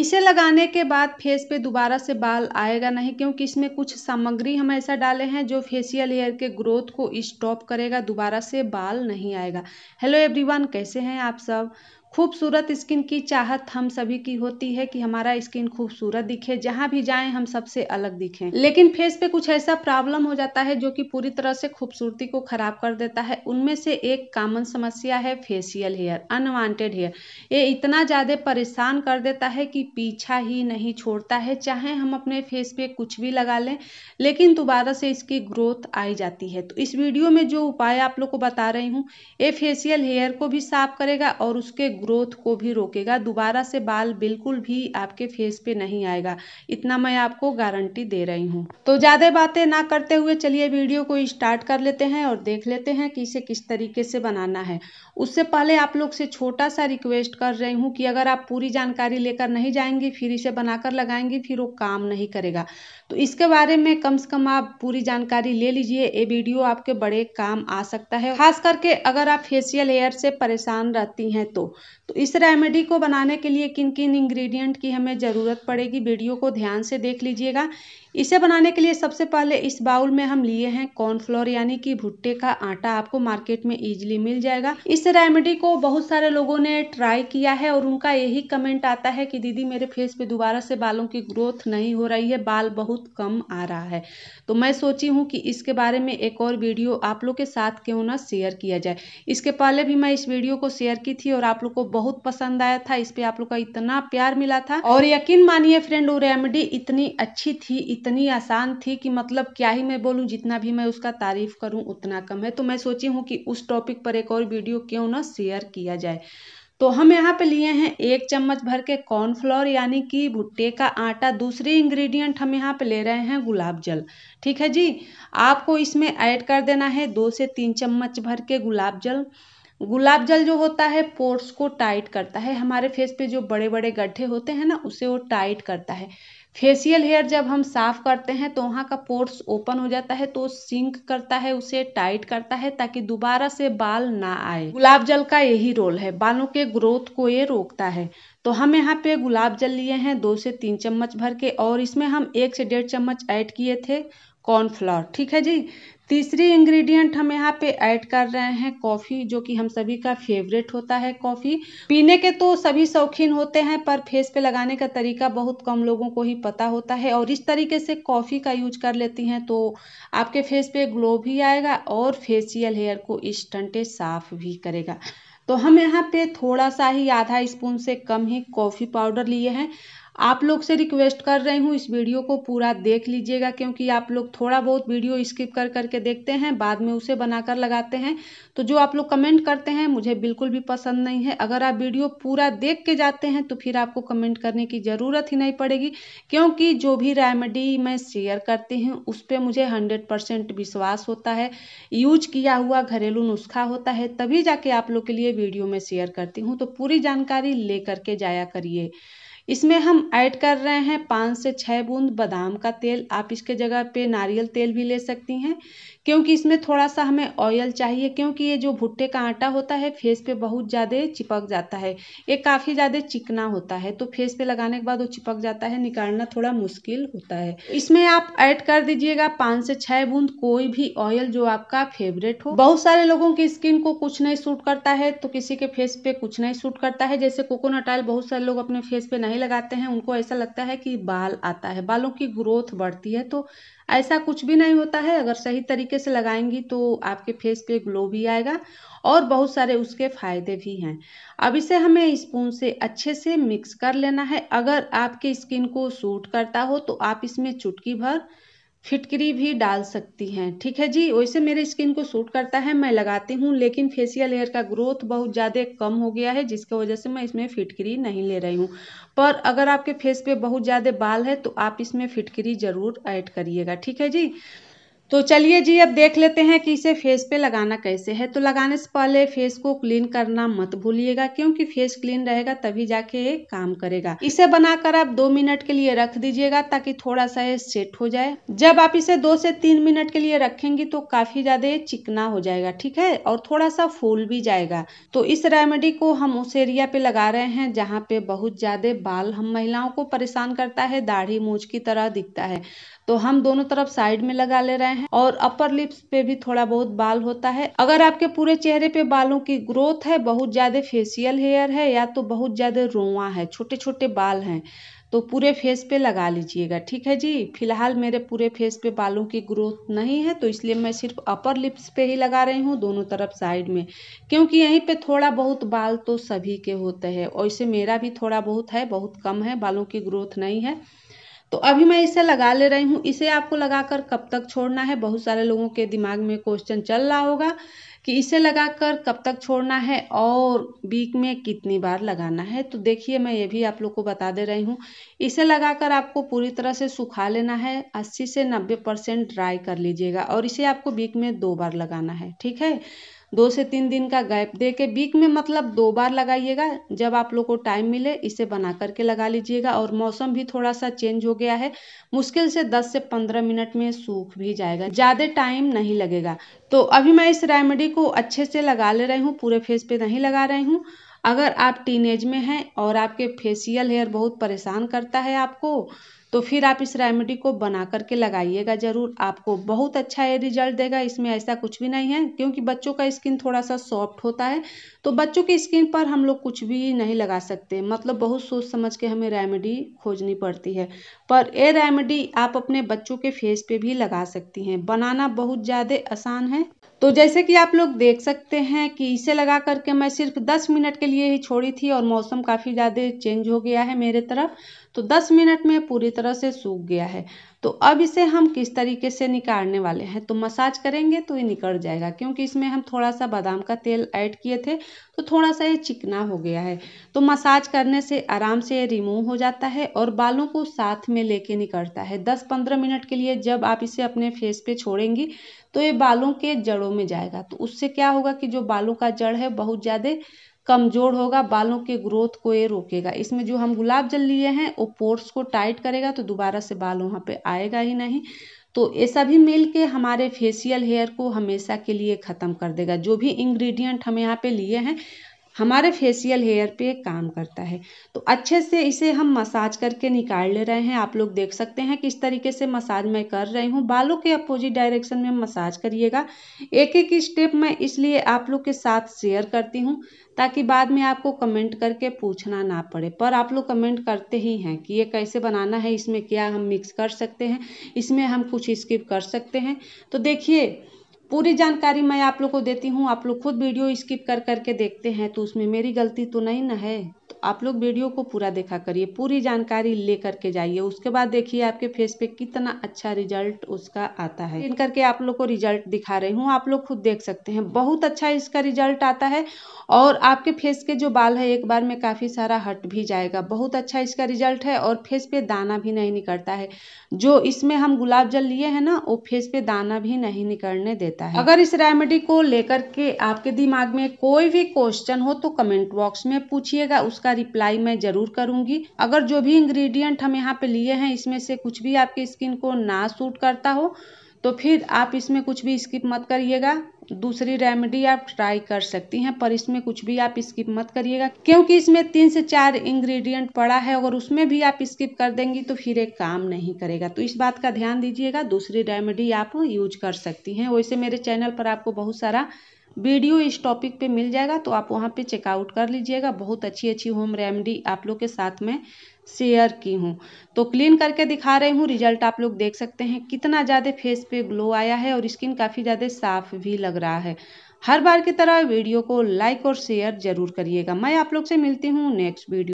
इसे लगाने के बाद फेस पे दोबारा से बाल आएगा नहीं क्योंकि इसमें कुछ सामग्री हम ऐसा डाले हैं जो फेशियल हेयर के ग्रोथ को स्टॉप करेगा दोबारा से बाल नहीं आएगा हेलो एवरीवन कैसे हैं आप सब खूबसूरत स्किन की चाहत हम सभी की होती है कि हमारा स्किन खूबसूरत दिखे जहाँ भी जाएं हम सबसे अलग दिखें लेकिन फेस पे कुछ ऐसा प्रॉब्लम हो जाता है जो कि पूरी तरह से खूबसूरती को खराब कर देता है उनमें से एक कॉमन समस्या है फेशियल हेयर अनवांटेड हेयर ये इतना ज़्यादा परेशान कर देता है कि पीछा ही नहीं छोड़ता है चाहे हम अपने फेस पे कुछ भी लगा लें लेकिन दोबारा से इसकी ग्रोथ आई जाती है तो इस वीडियो में जो उपाय आप लोग को बता रही हूँ ये फेशियल हेयर को भी साफ करेगा और उसके ग्रोथ को भी रोकेगा दोबारा से बाल बिल्कुल भी आपके फेस पे नहीं आएगा इतना मैं आपको गारंटी दे रही हूँ तो ज़्यादा बातें ना करते हुए चलिए वीडियो को स्टार्ट कर लेते हैं और देख लेते हैं कि इसे किस तरीके से बनाना है उससे पहले आप लोग से छोटा सा रिक्वेस्ट कर रही हूँ कि अगर आप पूरी जानकारी लेकर नहीं जाएंगी फिर इसे बनाकर लगाएंगी फिर वो काम नहीं करेगा तो इसके बारे में कम से कम आप पूरी जानकारी ले लीजिए ये वीडियो आपके बड़े काम आ सकता है खास करके अगर आप फेसियल एयर से परेशान रहती हैं तो तो इस रेमेडी को बनाने के लिए किन किन इंग्रेडिएंट की हमें ज़रूरत पड़ेगी वीडियो को ध्यान से देख लीजिएगा इसे बनाने के लिए सबसे पहले इस बाउल में हम लिए हैं कॉर्नफ्लोर यानी कि भुट्टे का आटा आपको मार्केट में इजीली मिल जाएगा इस रेमेडी को बहुत सारे लोगों ने ट्राई किया है और उनका यही कमेंट आता है कि दीदी मेरे फेस पे दोबारा से बालों की ग्रोथ नहीं हो रही है बाल बहुत कम आ रहा है तो मैं सोची हूँ कि इसके बारे में एक और वीडियो आप लोग के साथ क्यों ना शेयर किया जाए इसके पहले भी मैं इस वीडियो को शेयर की थी और आप लोग को बहुत पसंद आया था इस पर आप लोग का इतना प्यार मिला था और यकीन मानिए फ्रेंड वो रेमेडी इतनी अच्छी थी इतनी आसान थी कि मतलब क्या ही मैं बोलूँ जितना भी मैं उसका तारीफ़ करूँ उतना कम है तो मैं सोची हूँ कि उस टॉपिक पर एक और वीडियो क्यों ना शेयर किया जाए तो हम यहाँ पे लिए हैं एक चम्मच भर के कॉर्नफ्लोर यानी कि भुट्टे का आटा दूसरे इंग्रेडिएंट हम यहाँ पे ले रहे हैं गुलाब जल ठीक है जी आपको इसमें ऐड कर देना है दो से तीन चम्मच भर के गुलाब जल गुलाब जल जो होता है पोर्स को टाइट करता है हमारे फेस पे जो बड़े बड़े गड्ढे होते हैं ना उसे वो टाइट करता है फेशियल हेयर जब हम साफ करते हैं तो वहाँ का पोर्स ओपन हो जाता है तो सिंक करता है उसे टाइट करता है ताकि दोबारा से बाल ना आए गुलाब जल का यही रोल है बालों के ग्रोथ को ये रोकता है तो हम यहाँ पे गुलाब जल लिए हैं दो से तीन चम्मच भर के और इसमें हम एक से डेढ़ चम्मच ऐड किए थे कॉर्नफ्लावर ठीक है जी तीसरी इंग्रेडिएंट हम यहाँ पे ऐड कर रहे हैं कॉफ़ी जो कि हम सभी का फेवरेट होता है कॉफ़ी पीने के तो सभी शौकीन होते हैं पर फेस पे लगाने का तरीका बहुत कम लोगों को ही पता होता है और इस तरीके से कॉफ़ी का यूज कर लेती हैं तो आपके फेस पे ग्लो भी आएगा और फेसियल हेयर को इस टंटे साफ भी करेगा तो हम यहाँ पे थोड़ा सा ही आधा स्पून से कम ही कॉफ़ी पाउडर लिए हैं आप लोग से रिक्वेस्ट कर रही हूँ इस वीडियो को पूरा देख लीजिएगा क्योंकि आप लोग थोड़ा बहुत वीडियो स्किप कर करके देखते हैं बाद में उसे बनाकर लगाते हैं तो जो आप लोग कमेंट करते हैं मुझे बिल्कुल भी पसंद नहीं है अगर आप वीडियो पूरा देख के जाते हैं तो फिर आपको कमेंट करने की ज़रूरत ही नहीं पड़ेगी क्योंकि जो भी रेमेडी मैं शेयर करती हूँ उस पर मुझे हंड्रेड परसेंट विश्वास होता है यूज किया हुआ घरेलू नुस्खा होता है तभी जाके आप लोग के लिए वीडियो में शेयर करती हूँ तो पूरी जानकारी ले करके जाया करिए इसमें हम ऐड कर रहे हैं पाँच से छः बूंद बादाम का तेल आप इसके जगह पे नारियल तेल भी ले सकती हैं क्योंकि इसमें थोड़ा सा हमें ऑयल चाहिए क्योंकि ये जो भुट्टे का आटा होता है फेस पे बहुत ज़्यादा चिपक जाता है ये काफ़ी ज़्यादा चिकना होता है तो फेस पे लगाने के बाद वो चिपक जाता है निकालना थोड़ा मुश्किल होता है इसमें आप ऐड कर दीजिएगा पाँच से छः बूंद कोई भी ऑयल जो आपका फेवरेट हो बहुत सारे लोगों की स्किन को कुछ नहीं सूट करता है तो किसी के फेस पे कुछ नहीं सूट करता है जैसे कोकोनट ऑयल बहुत सारे लोग अपने फेस पे नहीं नहीं लगाते हैं उनको ऐसा लगता है कि बाल आता है बालों की ग्रोथ बढ़ती है तो ऐसा कुछ भी नहीं होता है अगर सही तरीके से लगाएंगी तो आपके फेस पे ग्लो भी आएगा और बहुत सारे उसके फायदे भी हैं अब इसे हमें स्पून से अच्छे से मिक्स कर लेना है अगर आपके स्किन को सूट करता हो तो आप इसमें चुटकी भर फिटकरी भी डाल सकती हैं ठीक है जी वैसे मेरे स्किन को सूट करता है मैं लगाती हूँ लेकिन फेशियल हेयर का ग्रोथ बहुत ज़्यादा कम हो गया है जिसकी वजह से मैं इसमें फिटकरी नहीं ले रही हूँ पर अगर आपके फेस पे बहुत ज़्यादा बाल है तो आप इसमें फिटकरी ज़रूर ऐड करिएगा ठीक है जी तो चलिए जी अब देख लेते हैं कि इसे फेस पे लगाना कैसे है तो लगाने से पहले फेस को क्लीन करना मत भूलिएगा क्योंकि फेस क्लीन रहेगा तभी जाके ये काम करेगा इसे बनाकर आप दो मिनट के लिए रख दीजिएगा ताकि थोड़ा सा ये सेट हो जाए जब आप इसे दो से तीन मिनट के लिए रखेंगी तो काफी ज्यादा चिकना हो जाएगा ठीक है और थोड़ा सा फूल भी जाएगा तो इस रेमेडी को हम उस एरिया पे लगा रहे हैं जहाँ पे बहुत ज्यादा बाल हम महिलाओं को परेशान करता है दाढ़ी मूछ की तरह दिखता है तो हम दोनों तरफ साइड में लगा ले रहे हैं और अपर लिप्स पे भी थोड़ा बहुत बाल होता है अगर आपके पूरे चेहरे पे बालों की ग्रोथ है बहुत ज्यादा फेसियल हेयर है या तो बहुत ज्यादा रोआ है छोटे छोटे बाल हैं तो पूरे फेस पे लगा लीजिएगा ठीक है जी फिलहाल मेरे पूरे फेस पे बालों की ग्रोथ नहीं है तो इसलिए मैं सिर्फ अपर लिप्स पे ही लगा रही हूँ दोनों तरफ साइड में क्योंकि यहीं पे थोड़ा बहुत बाल तो सभी के होते हैं और इसे मेरा भी थोड़ा बहुत है बहुत कम है बालों की ग्रोथ नहीं है तो अभी मैं इसे लगा ले रही हूँ इसे आपको लगाकर कब तक छोड़ना है बहुत सारे लोगों के दिमाग में क्वेश्चन चल रहा होगा कि इसे लगाकर कब तक छोड़ना है और बीक में कितनी बार लगाना है तो देखिए मैं ये भी आप लोग को बता दे रही हूँ इसे लगाकर आपको पूरी तरह से सुखा लेना है 80 से 90 परसेंट ड्राई कर लीजिएगा और इसे आपको बीक में दो बार लगाना है ठीक है दो से तीन दिन का गैप दे के वीक में मतलब दो बार लगाइएगा जब आप लोग को टाइम मिले इसे बना करके लगा लीजिएगा और मौसम भी थोड़ा सा चेंज हो गया है मुश्किल से 10 से 15 मिनट में सूख भी जाएगा ज़्यादा टाइम नहीं लगेगा तो अभी मैं इस रेमेडी को अच्छे से लगा ले रही हूँ पूरे फेस पे नहीं लगा रही हूँ अगर आप टीनेज में हैं और आपके फेसियल हेयर बहुत परेशान करता है आपको तो फिर आप इस रेमेडी को बना करके लगाइएगा ज़रूर आपको बहुत अच्छा ये रिजल्ट देगा इसमें ऐसा कुछ भी नहीं है क्योंकि बच्चों का स्किन थोड़ा सा सॉफ्ट होता है तो बच्चों की स्किन पर हम लोग कुछ भी नहीं लगा सकते मतलब बहुत सोच समझ के हमें रेमेडी खोजनी पड़ती है पर ये रेमेडी आप अपने बच्चों के फेस पे भी लगा सकती हैं बनाना बहुत ज़्यादा आसान है तो जैसे कि आप लोग देख सकते हैं कि इसे लगा करके मैं सिर्फ 10 मिनट के लिए ही छोड़ी थी और मौसम काफ़ी ज़्यादा चेंज हो गया है मेरे तरफ तो 10 मिनट में पूरी तरह से सूख गया है तो अब इसे हम किस तरीके से निकालने वाले हैं तो मसाज करेंगे तो ये निकल जाएगा क्योंकि इसमें हम थोड़ा सा बादाम का तेल ऐड किए थे तो थोड़ा सा ये चिकना हो गया है तो मसाज करने से आराम से ये रिमूव हो जाता है और बालों को साथ में लेके निकलता है 10-15 मिनट के लिए जब आप इसे अपने फेस पे छोड़ेंगी तो ये बालों के जड़ों में जाएगा तो उससे क्या होगा कि जो बालों का जड़ है बहुत ज़्यादा कमज़ोर होगा बालों के ग्रोथ को ये रोकेगा इसमें जो हम गुलाब जल लिए हैं वो पोर्स को टाइट करेगा तो दोबारा से बाल वहाँ पे आएगा ही नहीं तो ये सभी मिल के हमारे फेसियल हेयर को हमेशा के लिए ख़त्म कर देगा जो भी इंग्रेडिएंट हम यहाँ पे लिए हैं हमारे फेशियल हेयर पे काम करता है तो अच्छे से इसे हम मसाज करके निकाल ले रहे हैं आप लोग देख सकते हैं किस तरीके से मसाज मैं कर रही हूँ बालों के अपोजिट डायरेक्शन में मसाज करिएगा एक एक स्टेप मैं इसलिए आप लोग के साथ शेयर करती हूँ ताकि बाद में आपको कमेंट करके पूछना ना पड़े पर आप लोग कमेंट करते ही हैं कि ये कैसे बनाना है इसमें क्या हम मिक्स कर सकते हैं इसमें हम कुछ स्किप कर सकते हैं तो देखिए पूरी जानकारी मैं आप लोग को देती हूँ आप लोग खुद वीडियो स्किप कर करके देखते हैं तो उसमें मेरी गलती तो नहीं ना है आप लोग वीडियो को पूरा देखा करिए पूरी जानकारी ले करके जाइए उसके बाद देखिए आपके फेस पे कितना अच्छा रिजल्ट उसका आता है इन करके आप लोग को रिजल्ट दिखा रही हूँ आप लोग खुद देख सकते हैं बहुत अच्छा इसका रिजल्ट आता है और आपके फेस के जो बाल है एक बार में काफ़ी सारा हट भी जाएगा बहुत अच्छा इसका रिजल्ट है और फेस पे दाना भी नहीं निकलता है जो इसमें हम गुलाब जल लिए हैं ना वो फेस पे दाना भी नहीं निकलने देता है अगर इस रेमेडी को लेकर के आपके दिमाग में कोई भी क्वेश्चन हो तो कमेंट बॉक्स में पूछिएगा उसका उसका रिप्लाई मैं ज़रूर करूंगी अगर जो भी इंग्रेडिएंट हम यहाँ पे लिए हैं इसमें से कुछ भी आपके स्किन को ना सूट करता हो तो फिर आप इसमें कुछ भी स्किप मत करिएगा दूसरी रेमेडी आप ट्राई कर सकती हैं पर इसमें कुछ भी आप स्किप मत करिएगा क्योंकि इसमें तीन से चार इंग्रेडिएंट पड़ा है अगर उसमें भी आप स्किप कर देंगी तो फिर एक काम नहीं करेगा तो इस बात का ध्यान दीजिएगा दूसरी रेमेडी आप यूज कर सकती हैं वैसे मेरे चैनल पर आपको बहुत सारा वीडियो इस टॉपिक पे मिल जाएगा तो आप वहाँ पे चेकआउट कर लीजिएगा बहुत अच्छी अच्छी होम रेमेडी आप लोग के साथ में शेयर की हूँ तो क्लीन करके दिखा रही हूँ रिजल्ट आप लोग देख सकते हैं कितना ज़्यादा फेस पे ग्लो आया है और स्किन काफ़ी ज़्यादा साफ भी लग रहा है हर बार की तरह वीडियो को लाइक और शेयर जरूर करिएगा मैं आप लोग से मिलती हूँ नेक्स्ट वीडियो